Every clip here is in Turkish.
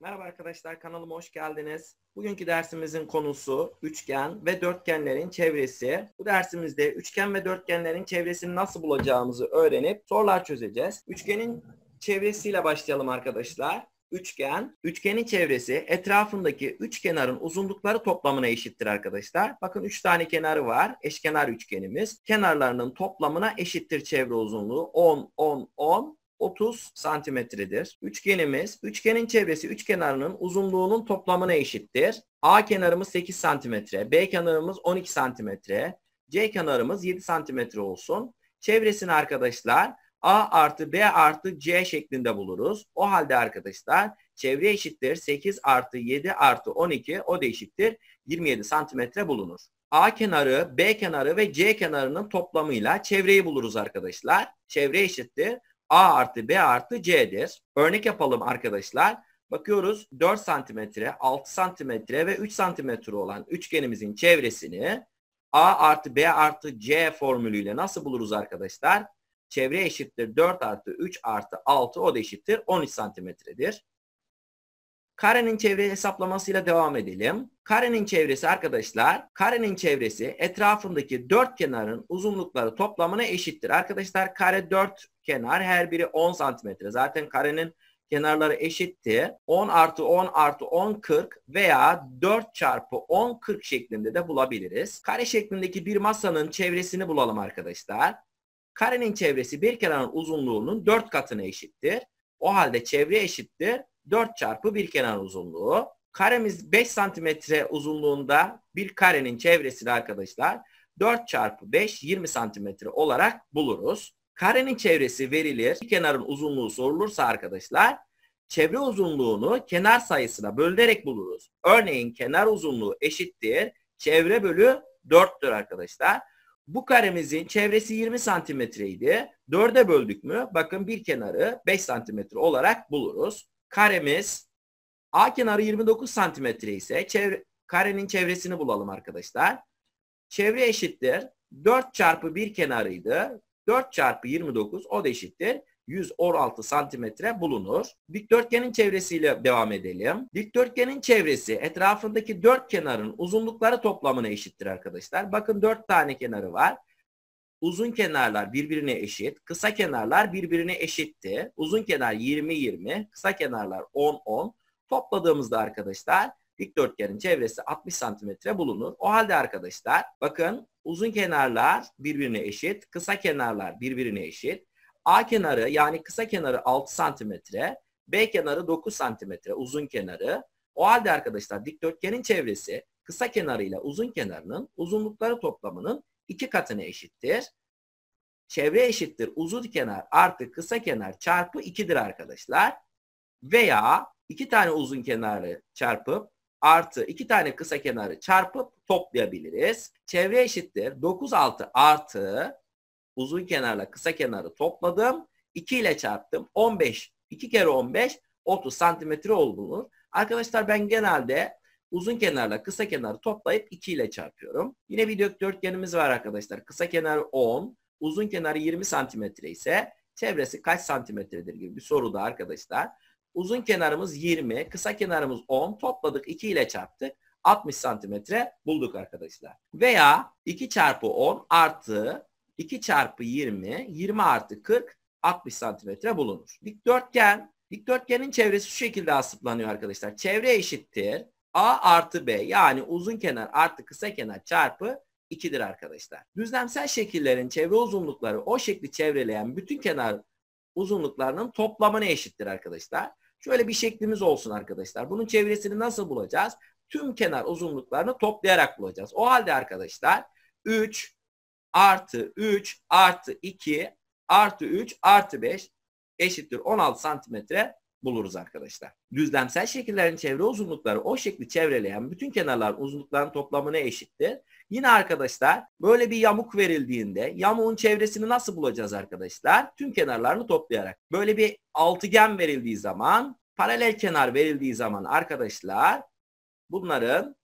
Merhaba arkadaşlar kanalıma hoş geldiniz. Bugünkü dersimizin konusu üçgen ve dörtgenlerin çevresi. Bu dersimizde üçgen ve dörtgenlerin çevresini nasıl bulacağımızı öğrenip sorular çözeceğiz. Üçgenin çevresiyle başlayalım arkadaşlar. Üçgen, üçgenin çevresi etrafındaki üç kenarın uzunlukları toplamına eşittir arkadaşlar. Bakın üç tane kenarı var. Eşkenar üçgenimiz. Kenarlarının toplamına eşittir çevre uzunluğu. 10, 10, 10 30 santimetredir. Üçgenimiz, üçgenin çevresi üç kenarının uzunluğunun toplamına eşittir. A kenarımız 8 santimetre, B kenarımız 12 santimetre, C kenarımız 7 santimetre olsun. Çevresini arkadaşlar A artı B artı C şeklinde buluruz. O halde arkadaşlar çevre eşittir 8 artı 7 artı 12 o da eşittir 27 santimetre bulunur. A kenarı, B kenarı ve C kenarının toplamıyla çevreyi buluruz arkadaşlar. Çevre eşittir A artı B artı C'dir. Örnek yapalım arkadaşlar. Bakıyoruz 4 santimetre, 6 santimetre ve 3 santimetre olan üçgenimizin çevresini A artı B artı C formülüyle nasıl buluruz arkadaşlar? Çevre eşittir 4 artı 3 artı 6 o da eşittir 13 santimetredir. Karenin çevre hesaplamasıyla devam edelim. Karenin çevresi arkadaşlar, karenin çevresi etrafındaki dört kenarın uzunlukları toplamına eşittir. Arkadaşlar kare dört kenar her biri 10 santimetre. Zaten karenin kenarları eşitti. 10 artı 10 artı 10 40 veya 4 çarpı 10 40 şeklinde de bulabiliriz. Kare şeklindeki bir masanın çevresini bulalım arkadaşlar. Karenin çevresi bir kenarın uzunluğunun 4 katına eşittir. O halde çevre eşittir 4 çarpı bir kenar uzunluğu. Karemiz 5 santimetre uzunluğunda bir karenin çevresini arkadaşlar 4 çarpı 5 20 santimetre olarak buluruz. Karenin çevresi verilir. Bir kenarın uzunluğu sorulursa arkadaşlar çevre uzunluğunu kenar sayısına bölerek buluruz. Örneğin kenar uzunluğu eşittir. Çevre bölü 4'tür arkadaşlar. Bu karemizin çevresi 20 santimetreydi. 4'e böldük mü? Bakın bir kenarı 5 santimetre olarak buluruz. Karemiz A kenarı 29 santimetre ise çevre, karenin çevresini bulalım arkadaşlar. Çevre eşittir. 4 çarpı bir kenarıydı. 4 çarpı 29 o da eşittir. 116 santimetre bulunur. Dikdörtgenin çevresiyle devam edelim. Dikdörtgenin çevresi etrafındaki dört kenarın uzunlukları toplamına eşittir arkadaşlar. Bakın dört tane kenarı var. Uzun kenarlar birbirine eşit. Kısa kenarlar birbirine eşitti. Uzun kenar 20-20. Kısa kenarlar 10-10. Topladığımızda arkadaşlar dikdörtgenin çevresi 60 santimetre bulunur. O halde arkadaşlar bakın uzun kenarlar birbirine eşit. Kısa kenarlar birbirine eşit. A kenarı yani kısa kenarı 6 santimetre. B kenarı 9 santimetre uzun kenarı. O halde arkadaşlar dikdörtgenin çevresi kısa kenarıyla uzun kenarının uzunlukları toplamının iki katına eşittir. Çevre eşittir uzun kenar artı kısa kenar çarpı 2'dir arkadaşlar. Veya iki tane uzun kenarı çarpıp artı iki tane kısa kenarı çarpıp toplayabiliriz. Çevre eşittir 9 6 artı uzun kenarla kısa kenarı topladım. 2 ile çarptım. 15 2 kere 15 30 santimetre olur. Arkadaşlar ben genelde Uzun kenarla kısa kenarı toplayıp 2 ile çarpıyorum. Yine bir dörtgenimiz var arkadaşlar. Kısa kenar 10, uzun kenarı 20 santimetre ise çevresi kaç santimetredir gibi bir soru da arkadaşlar. Uzun kenarımız 20, kısa kenarımız 10. Topladık 2 ile çarptık. 60 santimetre bulduk arkadaşlar. Veya 2 çarpı 10 artı 2 çarpı 20, 20 artı 40, 60 santimetre bulunur. Dikdörtgen, dikdörtgenin çevresi şu şekilde asıplanıyor arkadaşlar. Çevre eşittir. A artı B yani uzun kenar artı kısa kenar çarpı 2'dir arkadaşlar. Düzlemsel şekillerin çevre uzunlukları o şekli çevreleyen bütün kenar uzunluklarının toplamına eşittir arkadaşlar. Şöyle bir şeklimiz olsun arkadaşlar. Bunun çevresini nasıl bulacağız? Tüm kenar uzunluklarını toplayarak bulacağız. O halde arkadaşlar 3 artı 3 artı 2 artı 3 artı 5 eşittir 16 santimetre buluruz arkadaşlar. Düzlemsel şekillerin çevre uzunlukları o şekli çevreleyen bütün kenarlar uzunlukların toplamına eşittir. Yine arkadaşlar böyle bir yamuk verildiğinde yamuğun çevresini nasıl bulacağız arkadaşlar? Tüm kenarlarını toplayarak. Böyle bir altıgen verildiği zaman paralel kenar verildiği zaman arkadaşlar bunların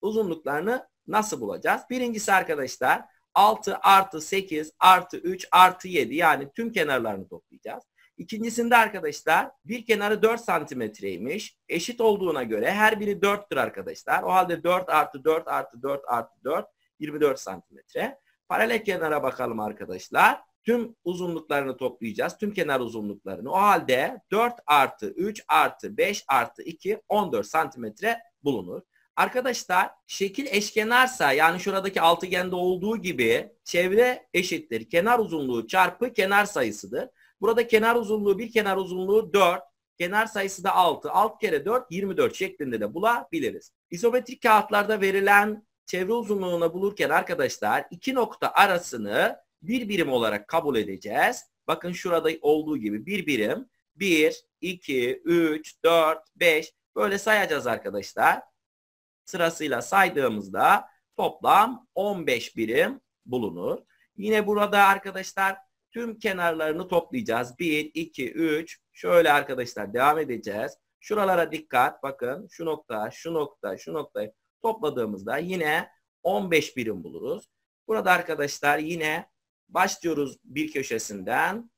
uzunluklarını nasıl bulacağız? Birincisi arkadaşlar 6 artı 8 artı 3 artı 7 yani tüm kenarlarını toplayacağız. İkincisinde arkadaşlar bir kenarı 4 santimetreymiş. Eşit olduğuna göre her biri 4'tür arkadaşlar. O halde 4 artı 4 artı 4 artı 4 24 santimetre. Paralel kenara bakalım arkadaşlar. Tüm uzunluklarını toplayacağız. Tüm kenar uzunluklarını. O halde 4 artı 3 artı 5 artı 2 14 santimetre bulunur. Arkadaşlar şekil eşkenarsa yani şuradaki altıgende olduğu gibi çevre eşittir. Kenar uzunluğu çarpı kenar sayısıdır. Burada kenar uzunluğu bir kenar uzunluğu 4. Kenar sayısı da 6. alt kere 4 24 şeklinde de bulabiliriz. İzometrik kağıtlarda verilen çevre uzunluğuna bulurken arkadaşlar iki nokta arasını bir birim olarak kabul edeceğiz. Bakın şurada olduğu gibi bir birim. 1, 2, 3, 4, 5 böyle sayacağız arkadaşlar. Sırasıyla saydığımızda toplam 15 birim bulunur. Yine burada arkadaşlar Tüm kenarlarını toplayacağız. 1, 2, 3. Şöyle arkadaşlar devam edeceğiz. Şuralara dikkat. Bakın şu nokta, şu nokta, şu noktayı topladığımızda yine 15 birim buluruz. Burada arkadaşlar yine başlıyoruz bir köşesinden.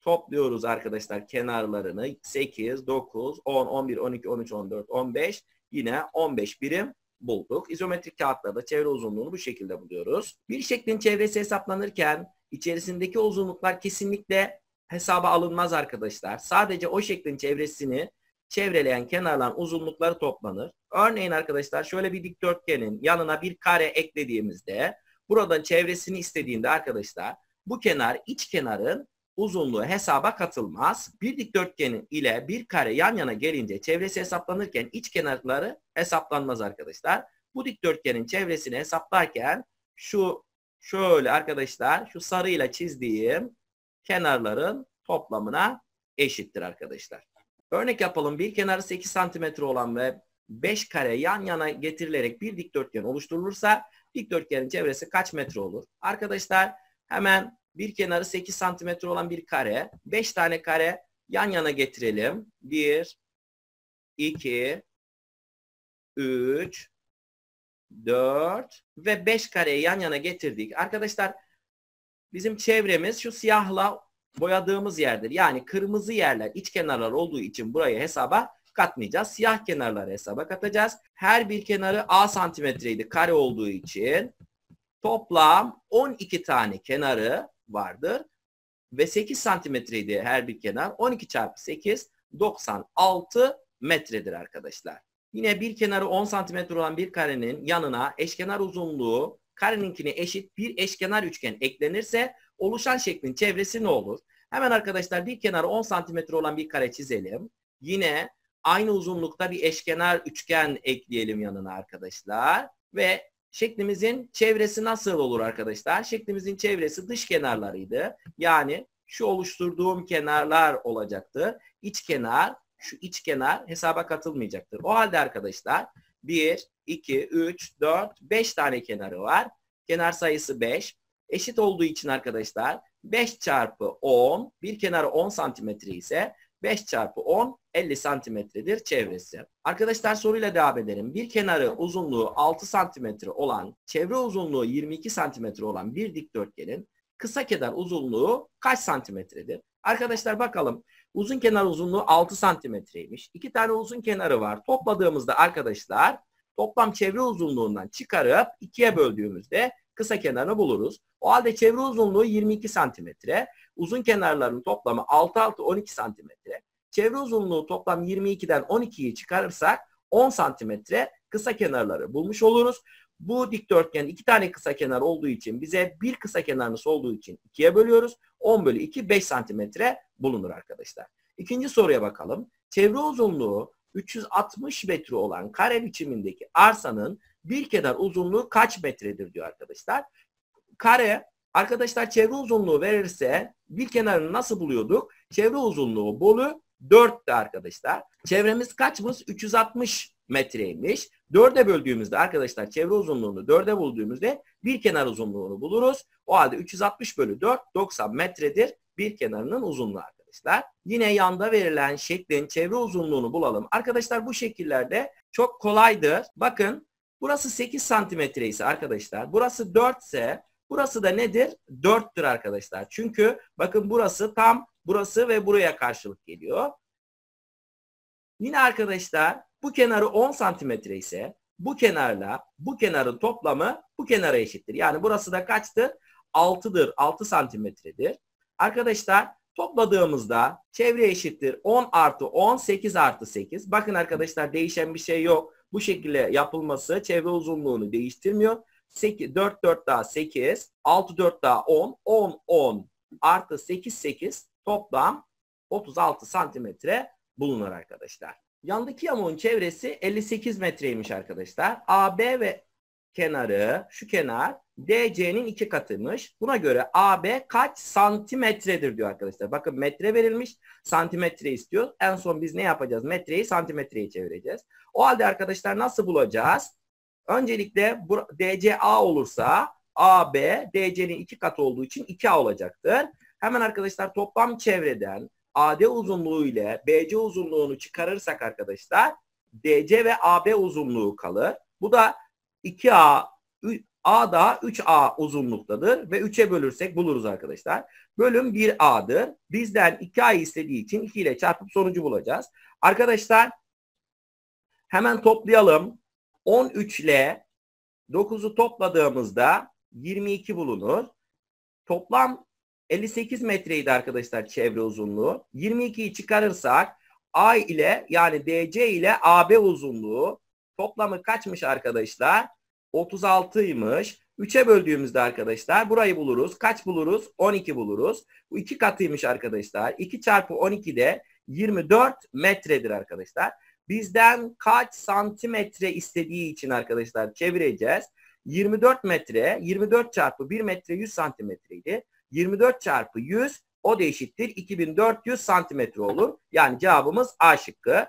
Topluyoruz arkadaşlar kenarlarını. 8, 9, 10, 11, 12, 13, 14, 15. Yine 15 birim bulduk. İzometrik kağıtlarda çevre uzunluğunu bu şekilde buluyoruz. Bir şeklin çevresi hesaplanırken içerisindeki uzunluklar kesinlikle hesaba alınmaz arkadaşlar. Sadece o şeklin çevresini çevreleyen kenarların uzunlukları toplanır. Örneğin arkadaşlar şöyle bir dikdörtgenin yanına bir kare eklediğimizde buradan çevresini istediğinde arkadaşlar bu kenar iç kenarın uzunluğu hesaba katılmaz. Bir dikdörtgen ile bir kare yan yana gelince çevresi hesaplanırken iç kenarları hesaplanmaz arkadaşlar. Bu dikdörtgenin çevresini hesaplarken şu şöyle arkadaşlar şu sarıyla çizdiğim kenarların toplamına eşittir arkadaşlar. Örnek yapalım. Bir kenarı 8 santimetre olan ve 5 kare yan yana getirilerek bir dikdörtgen oluşturulursa dikdörtgenin çevresi kaç metre olur? Arkadaşlar hemen bir kenarı 8 santimetre olan bir kare, 5 tane kare yan yana getirelim. 1, 2, 3, 4 ve 5 kareyi yan yana getirdik. Arkadaşlar bizim çevremiz şu siyahla boyadığımız yerdir. Yani kırmızı yerler iç kenarlar olduğu için burayı hesaba katmayacağız. Siyah kenarları hesaba katacağız. Her bir kenarı A santimetreydi kare olduğu için toplam 12 tane kenarı vardır. Ve 8 santimetreydi her bir kenar. 12 çarpı 8 96 metredir arkadaşlar. Yine bir kenarı 10 cm olan bir karenin yanına eşkenar uzunluğu kareninkine eşit bir eşkenar üçgen eklenirse oluşan şeklin çevresi ne olur? Hemen arkadaşlar bir kenarı 10 cm olan bir kare çizelim. Yine aynı uzunlukta bir eşkenar üçgen ekleyelim yanına arkadaşlar. Ve şeklimizin çevresi nasıl olur arkadaşlar? Şeklimizin çevresi dış kenarlarıydı. Yani şu oluşturduğum kenarlar olacaktı. İç kenar şu iç kenar hesaba katılmayacaktır. O halde arkadaşlar 1, 2, 3, 4, 5 tane kenarı var. Kenar sayısı 5. Eşit olduğu için arkadaşlar 5 çarpı 10, bir kenarı 10 santimetre ise 5 çarpı 10 50 santimetredir çevresi. Arkadaşlar soruyla devam edelim. Bir kenarı uzunluğu 6 santimetre olan, çevre uzunluğu 22 santimetre olan bir dikdörtgenin kısa kenar uzunluğu kaç santimetredir? Arkadaşlar bakalım. Uzun kenar uzunluğu 6 santimetreymiş. İki tane uzun kenarı var. Topladığımızda arkadaşlar toplam çevre uzunluğundan çıkarıp ikiye böldüğümüzde kısa kenarını buluruz. O halde çevre uzunluğu 22 santimetre. Uzun kenarların toplamı 6 6 12 santimetre. Çevre uzunluğu toplam 22'den 12'yi çıkarırsak 10 santimetre kısa kenarları bulmuş oluruz. Bu dikdörtgen iki tane kısa kenar olduğu için bize bir kısa kenarımız olduğu için ikiye bölüyoruz. 10 bölü 2 5 santimetre bulunur arkadaşlar. İkinci soruya bakalım. Çevre uzunluğu 360 metre olan kare biçimindeki arsanın bir kenar uzunluğu kaç metredir diyor arkadaşlar. Kare arkadaşlar çevre uzunluğu verirse bir kenarını nasıl buluyorduk? Çevre uzunluğu bolu 4'tü arkadaşlar. Çevremiz kaçmış? 360 metreymiş. 4'e böldüğümüzde arkadaşlar çevre uzunluğunu 4'e bulduğumuzda bir kenar uzunluğunu buluruz. O halde 360 bölü 4 90 metredir bir kenarının uzunluğu arkadaşlar. Yine yanda verilen şeklin çevre uzunluğunu bulalım. Arkadaşlar bu şekillerde çok kolaydır. Bakın burası 8 santimetre ise arkadaşlar burası 4 ise burası da nedir? 4'tür arkadaşlar. Çünkü bakın burası tam burası ve buraya karşılık geliyor. Yine arkadaşlar bu kenarı 10 santimetre ise bu kenarla bu kenarın toplamı bu kenara eşittir. Yani burası da kaçtı? 6'dır. 6 santimetredir. Arkadaşlar topladığımızda çevre eşittir 10 artı 10 8 artı 8. Bakın arkadaşlar değişen bir şey yok. Bu şekilde yapılması çevre uzunluğunu değiştirmiyor. 8, 4 4 daha 8 6 4 daha 10 10 10 artı 8 8 toplam 36 santimetre bulunur arkadaşlar. Yandaki yamuğun çevresi 58 metreymiş arkadaşlar. AB ve kenarı, şu kenar DC'nin iki katıymış. Buna göre AB kaç santimetredir diyor arkadaşlar. Bakın metre verilmiş, santimetre istiyor. En son biz ne yapacağız? Metreyi santimetreye çevireceğiz. O halde arkadaşlar nasıl bulacağız? Öncelikle DCA olursa AB DC'nin iki katı olduğu için 2A olacaktır. Hemen arkadaşlar toplam çevreden AD uzunluğu ile BC uzunluğunu çıkarırsak arkadaşlar DC ve AB uzunluğu kalır. Bu da 2A A da 3A uzunluktadır ve 3'e bölürsek buluruz arkadaşlar. Bölüm 1A'dır. Bizden 2A istediği için 2 ile çarpıp sonucu bulacağız. Arkadaşlar hemen toplayalım. 13 ile 9'u topladığımızda 22 bulunur. Toplam 58 metreydi arkadaşlar çevre uzunluğu. 22'yi çıkarırsak A ile yani DC ile AB uzunluğu toplamı kaçmış arkadaşlar? 36'ymış. 3'e böldüğümüzde arkadaşlar burayı buluruz. Kaç buluruz? 12 buluruz. Bu 2 katıymış arkadaşlar. 2 çarpı 12 de 24 metredir arkadaşlar. Bizden kaç santimetre istediği için arkadaşlar çevireceğiz. 24 metre 24 çarpı 1 metre 100 santimetreydi. 24 çarpı 100 o da eşittir 2400 santimetre olur. Yani cevabımız A şıkkı.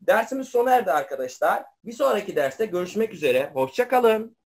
Dersimiz sona erdi arkadaşlar. Bir sonraki derste görüşmek üzere. Hoşçakalın.